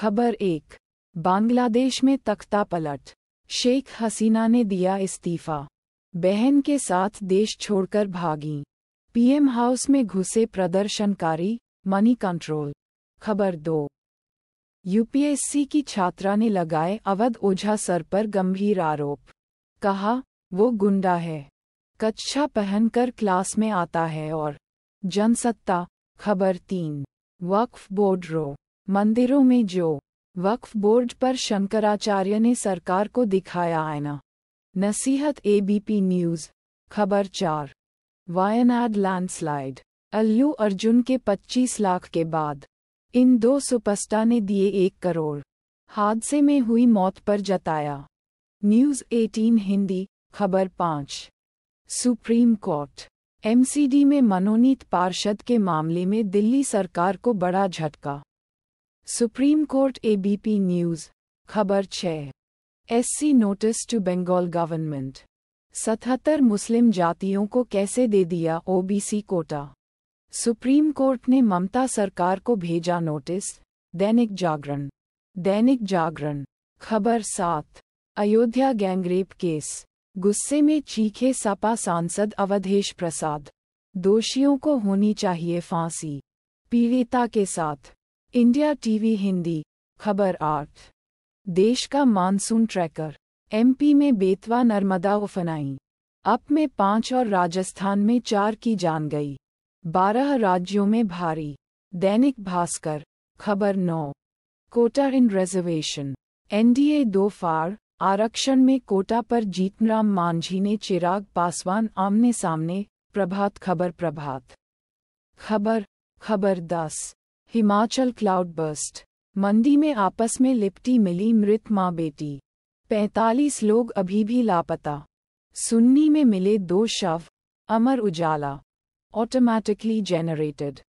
खबर एक बांग्लादेश में तख्ता पलट शेख हसीना ने दिया इस्तीफा बहन के साथ देश छोड़कर भागी पीएम हाउस में घुसे प्रदर्शनकारी मनी कंट्रोल खबर दो यूपीएससी की छात्रा ने लगाए अवध ओझा सर पर गंभीर आरोप कहा वो गुंडा है कच्छा पहनकर क्लास में आता है और जनसत्ता खबर तीन वक्फ बोर्ड रो मंदिरों में जो वक्फ बोर्ड पर शंकराचार्य ने सरकार को दिखाया आईना नसीहत एबीपी न्यूज़ खबर चार वायनाड लैंडस्लाइड अल्लू अर्जुन के 25 लाख के बाद इन दो सुपस्टा ने दिए एक करोड़ हादसे में हुई मौत पर जताया न्यूज़ 18 हिंदी खबर पाँच सुप्रीम कोर्ट एमसीडी में मनोनीत पार्षद के मामले में दिल्ली सरकार को बड़ा झटका सुप्रीम कोर्ट एबीपी न्यूज खबर छः SC notice to Bengal government सतहत्तर मुस्लिम जातियों को कैसे दे दिया ओबीसी कोटा सुप्रीम कोर्ट ने ममता सरकार को भेजा नोटिस दैनिक जागरण दैनिक जागरण खबर सात अयोध्या गैंगरेप केस गुस्से में चीखे सपा सांसद अवधेश प्रसाद दोषियों को होनी चाहिए फांसी पीड़िता के साथ इंडिया टीवी हिंदी खबर आठ देश का मानसून ट्रैकर एमपी में बेतवा नर्मदा उफनाई अप में पांच और राजस्थान में चार की जान गई बारह राज्यों में भारी दैनिक भास्कर खबर नौ कोटा इन रिजर्वेशन एनडीए दो फाड़ आरक्षण में कोटा पर जीतनराम मांझी ने चिराग पासवान आमने सामने प्रभात खबर प्रभात खबर खबर दस हिमाचल क्लाउडबर्स्ट मंदी में आपस में लिपटी मिली मृत माँ बेटी 45 लोग अभी भी लापता सुन्नी में मिले दो शव अमर उजाला ऑटोमैटिकली जेनरेटेड